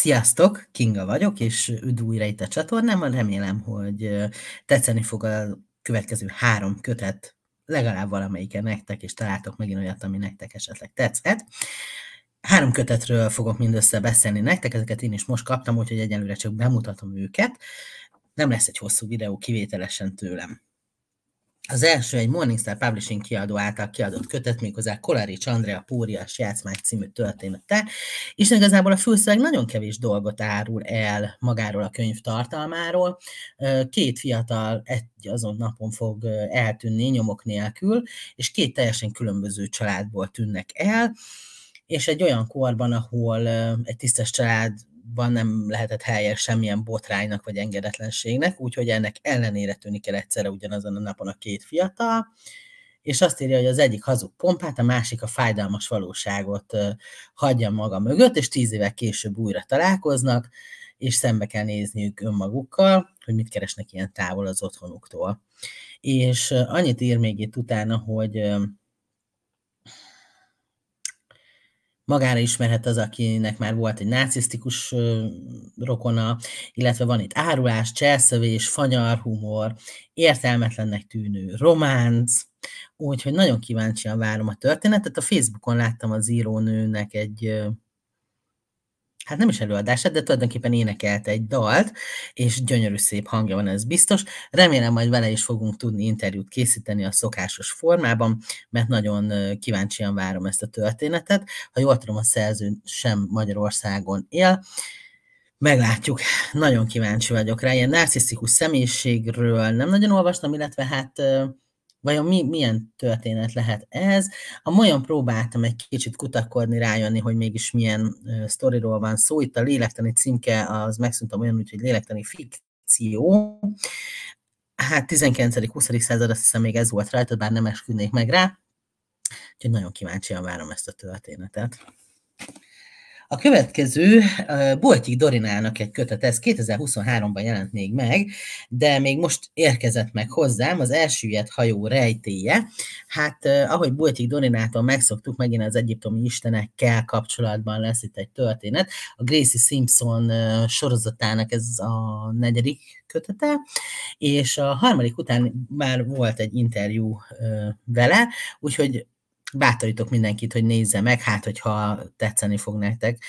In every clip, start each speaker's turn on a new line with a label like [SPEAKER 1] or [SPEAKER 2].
[SPEAKER 1] Sziasztok, Kinga vagyok, és üdv újra itt a csatornámon. Remélem, hogy tetszeni fog a következő három kötet legalább valamelyiken nektek, és találtok megint olyat, ami nektek esetleg tetszett. Három kötetről fogok mindössze beszélni nektek, ezeket én is most kaptam, úgyhogy egyelőre csak bemutatom őket. Nem lesz egy hosszú videó kivételesen tőlem. Az első egy Morningstar Publishing kiadó által kiadott kötet, méghozzá Kolarics Andrea Póriás játszmány című története, és igazából a főszöveg nagyon kevés dolgot árul el magáról a könyv tartalmáról. Két fiatal egy azon napon fog eltűnni nyomok nélkül, és két teljesen különböző családból tűnnek el, és egy olyan korban, ahol egy tisztes család ban nem lehetett helye semmilyen botránynak vagy engedetlenségnek, úgyhogy ennek ellenére tűnik el egyszerre ugyanazon a napon a két fiatal, és azt írja, hogy az egyik hazug pompát, a másik a fájdalmas valóságot hagyja maga mögött, és tíz évek később újra találkoznak, és szembe kell nézniük önmagukkal, hogy mit keresnek ilyen távol az otthonuktól. És annyit ír még itt utána, hogy magára ismerhet az, akinek már volt egy nácisztikus rokona, illetve van itt árulás, cselszövés, humor, értelmetlennek tűnő románc, úgyhogy nagyon kíváncsian várom a történetet. A Facebookon láttam az írónőnek egy hát nem is előadását, de tulajdonképpen énekelt egy dalt, és gyönyörű szép hangja van, ez biztos. Remélem, majd vele is fogunk tudni interjút készíteni a szokásos formában, mert nagyon kíváncsian várom ezt a történetet. Ha jól tudom, a szerző sem Magyarországon él, Meglátjuk. Nagyon kíváncsi vagyok rá. Ilyen narcisztikus személyiségről nem nagyon olvastam, illetve hát Vajon mi, milyen történet lehet ez? A molyan próbáltam egy kicsit kutakodni, rájönni, hogy mégis milyen uh, sztoriról van szó. Itt a lélektani címke, az megszűntem olyan, hogy lélektani fikció. Hát 19.-20. század, azt hiszem még ez volt rajta, bár nem esküdnék meg rá. Úgyhogy nagyon kíváncsian várom ezt a történetet. A következő Boltik Dorinának egy kötet, ez 2023-ban jelent még meg, de még most érkezett meg hozzám az elsüllyedt hajó rejtéje. Hát ahogy Boltik Dorinától megszoktuk, megint az egyiptomi istenekkel kapcsolatban lesz itt egy történet. A Gracie Simpson sorozatának ez a negyedik kötete, és a harmadik után már volt egy interjú vele, úgyhogy bátorítok mindenkit, hogy nézze meg, hát hogyha tetszeni fog nektek.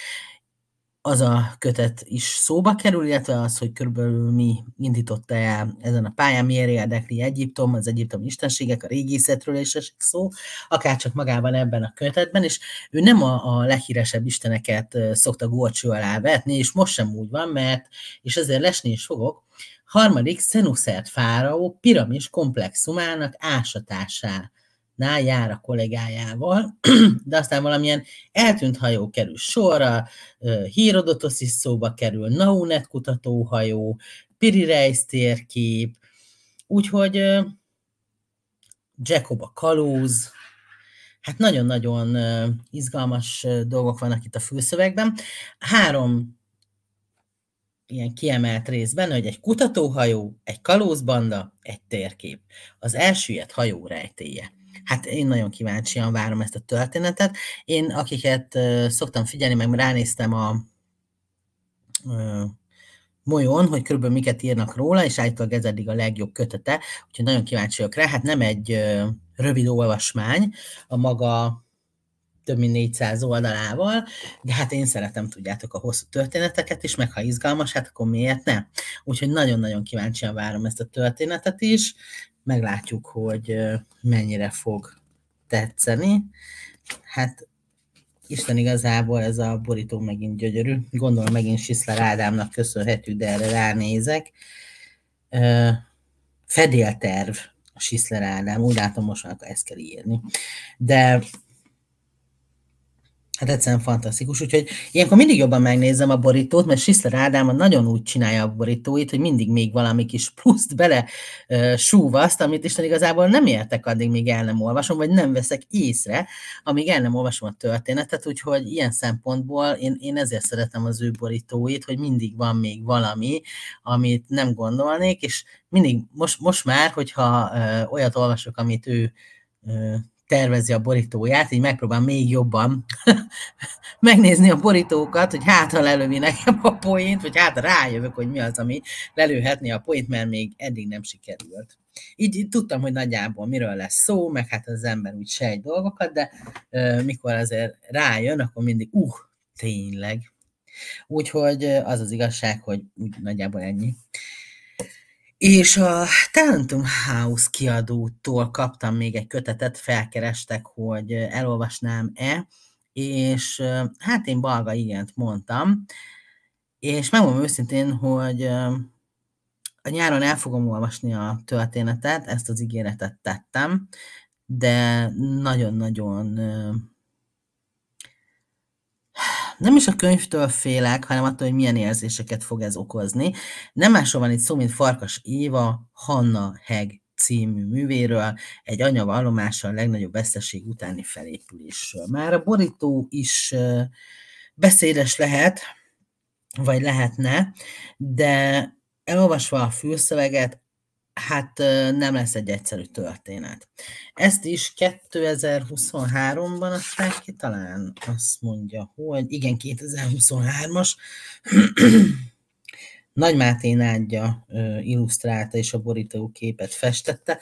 [SPEAKER 1] Az a kötet is szóba kerül, illetve az, hogy körülbelül mi indította el ezen a pályán, miért érdekli Egyiptom, az egyiptom istenségek, a régészetről is esik szó, akár csak magában ebben a kötetben, és ő nem a, a leghíresebb isteneket szokta górcső alá vetni, és most sem úgy van, mert, és ezért lesni is fogok, harmadik Szenuszert fáraó piramis komplexumának ásatásával nál jár a kollégájával, de aztán valamilyen eltűnt hajó kerül sorra, Hírodotosz is szóba kerül, Naunet kutatóhajó, Reis térkép, úgyhogy Jacob a kalóz, hát nagyon-nagyon izgalmas dolgok vannak itt a főszövegben. Három ilyen kiemelt részben, hogy egy kutatóhajó, egy kalózbanda, egy térkép. Az elsüllyedt hajó rejtéje. Hát én nagyon kíváncsian várom ezt a történetet. Én, akiket uh, szoktam figyelni, meg ránéztem a uh, Molyon, hogy körülbelül miket írnak róla, és állítólag ez eddig a legjobb kötete, úgyhogy nagyon kíváncsi vagyok rá. Hát nem egy uh, rövid olvasmány, a maga több mint 400 oldalával, de hát én szeretem, tudjátok, a hosszú történeteket is, meg ha izgalmas, hát akkor miért ne? Úgyhogy nagyon-nagyon kíváncsian várom ezt a történetet is, meglátjuk, hogy mennyire fog tetszeni. Hát Isten igazából ez a borító megint gyönyörű. Gondolom megint Sziszler Ádámnak köszönhetjük, de erre ránézek. Fedélterv a Sziszler Ádám, úgy látom most már ezt kell írni. De Hát egyszerűen fantasztikus, úgyhogy ilyenkor mindig jobban megnézem a borítót, mert Sisler Ádám nagyon úgy csinálja a borítóit, hogy mindig még valami kis pluszt bele e, súvaszt, amit Isten igazából nem értek addig, míg el nem olvasom, vagy nem veszek észre, amíg el nem olvasom a történetet, úgyhogy ilyen szempontból én, én ezért szeretem az ő borítóit, hogy mindig van még valami, amit nem gondolnék, és mindig most, most már, hogyha e, olyat olvasok, amit ő tervezi a borítóját, így megpróbál még jobban megnézni a borítókat, hogy hát ha lelövi nekem a point, vagy hát rájövök, hogy mi az, ami lelőhetné a point, mert még eddig nem sikerült. Így, így tudtam, hogy nagyjából miről lesz szó, meg hát az ember úgy sejt dolgokat, de euh, mikor azért rájön, akkor mindig, uh, tényleg. Úgyhogy az az igazság, hogy úgy nagyjából ennyi. És a Talentum House kiadótól kaptam még egy kötetet, felkerestek, hogy elolvasnám-e, és hát én balga igent mondtam, és megmondom őszintén, hogy a nyáron el fogom olvasni a történetet, ezt az ígéretet tettem, de nagyon-nagyon nem is a könyvtől félek, hanem attól, hogy milyen érzéseket fog ez okozni. Nem másról van itt szó, mint Farkas Éva, Hanna Heg című művéről, egy anyavallomása a legnagyobb veszteség utáni felépülésről. Már a borító is beszédes lehet, vagy lehetne, de elolvasva a fülszöveget, hát nem lesz egy egyszerű történet. Ezt is 2023-ban aztán ki talán azt mondja, hogy igen, 2023-as Nagy Máté Nádja illusztrálta és a borítóképet festette.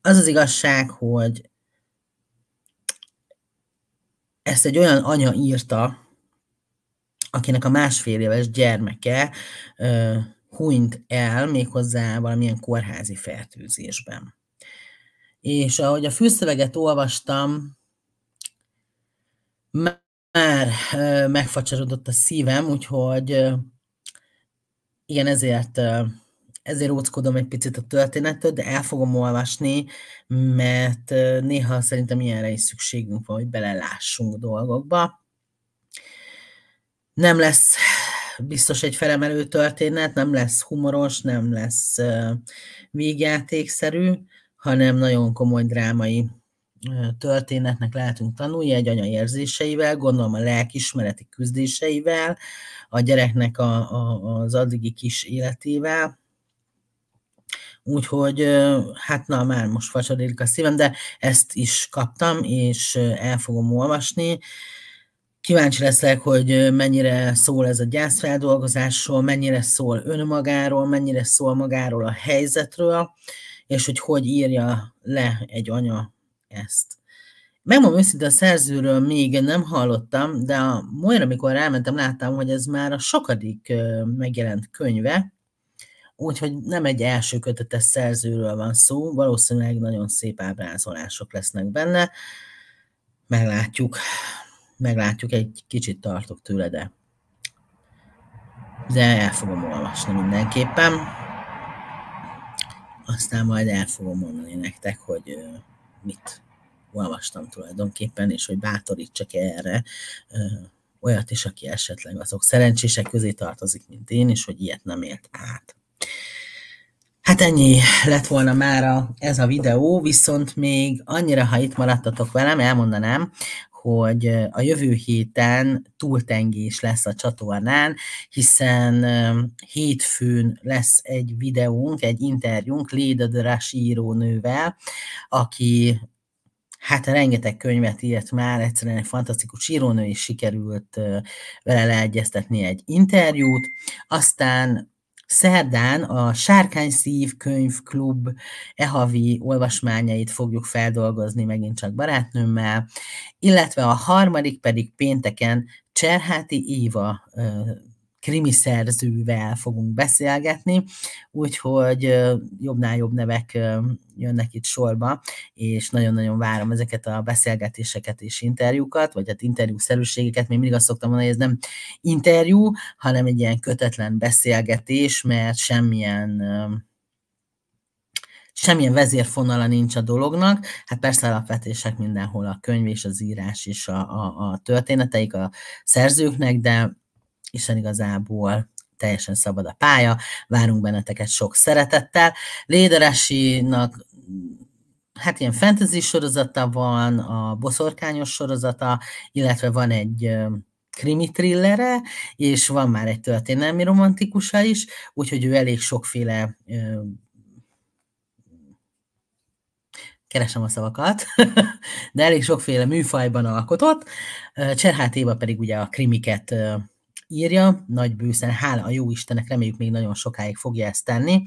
[SPEAKER 1] Az az igazság, hogy ezt egy olyan anya írta, akinek a másfél éves gyermeke hunyt el méghozzá valamilyen kórházi fertőzésben. És ahogy a fűszöveget olvastam, már megfacsarodott a szívem, úgyhogy igen, ezért, ezért óckodom egy picit a történetet, de el fogom olvasni, mert néha szerintem ilyenre is szükségünk van, hogy belelássunk dolgokba. Nem lesz biztos egy felemelő történet, nem lesz humoros, nem lesz végjátékszerű, hanem nagyon komoly drámai történetnek lehetünk tanulni, egy anya érzéseivel, gondolom a lelkismereti küzdéseivel, a gyereknek a, a, az addigi kis életével. Úgyhogy, hát na, már most vacsorélik a szívem, de ezt is kaptam, és el fogom olvasni. Kíváncsi leszek, hogy mennyire szól ez a gyászfeldolgozásról, mennyire szól önmagáról, mennyire szól magáról a helyzetről, és hogy hogy írja le egy anya ezt. Megmondom őszintén, a szerzőről még nem hallottam, de a Moira, amikor rámentem, láttam, hogy ez már a sokadik megjelent könyve, úgyhogy nem egy első kötetes szerzőről van szó, valószínűleg nagyon szép ábrázolások lesznek benne, meglátjuk meglátjuk, egy kicsit tartok tőle, de, de el fogom olvasni mindenképpen. Aztán majd el fogom mondani nektek, hogy mit olvastam tulajdonképpen, és hogy bátorítsak erre olyat is, aki esetleg azok szerencsések közé tartozik, mint én, és hogy ilyet nem élt át. Hát ennyi lett volna már ez a videó, viszont még annyira, ha itt maradtatok velem, elmondanám, hogy a jövő héten túltengés lesz a csatornán, hiszen hétfőn lesz egy videónk, egy interjúnk Léda Dörás írónővel, aki hát rengeteg könyvet írt már, egyszerűen egy fantasztikus írónő, és sikerült vele leegyeztetni egy interjút. Aztán Szerdán a Sárkány Szív Könyvklub ehavi olvasmányait fogjuk feldolgozni megint csak barátnőmmel, illetve a harmadik pedig pénteken Cserháti Éva krimi szerzővel fogunk beszélgetni, úgyhogy jobbnál jobb nevek jönnek itt sorba, és nagyon-nagyon várom ezeket a beszélgetéseket és interjúkat, vagy hát interjúszerűségeket, még mindig azt szoktam mondani, hogy ez nem interjú, hanem egy ilyen kötetlen beszélgetés, mert semmilyen semmilyen vezérfonala nincs a dolognak. Hát persze alapvetések mindenhol a könyv és az írás és a, a, a történeteik a szerzőknek, de hiszen igazából teljesen szabad a pálya. Várunk benneteket sok szeretettel. Léderesinak hát ilyen fantasy sorozata van, a boszorkányos sorozata, illetve van egy krimi thrillere, és van már egy történelmi romantikusa is, úgyhogy ő elég sokféle keresem a szavakat, de elég sokféle műfajban alkotott. Cserhát Éva pedig ugye a krimiket írja, nagy bőszen, hála a jó Istenek, reméljük még nagyon sokáig fogja ezt tenni,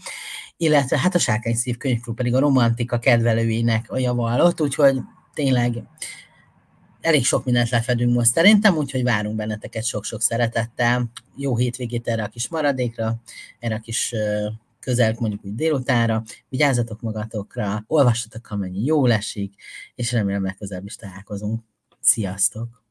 [SPEAKER 1] illetve hát a Sárkány Szív könyvklub pedig a romantika kedvelőinek a javallott, úgyhogy tényleg elég sok mindent lefedünk most szerintem, úgyhogy várunk benneteket sok-sok szeretettel. Jó hétvégét erre a kis maradékra, erre a kis közel, mondjuk úgy délutánra, vigyázzatok magatokra, olvassatok, amennyi jó lesik, és remélem legközelebb is találkozunk. Sziasztok!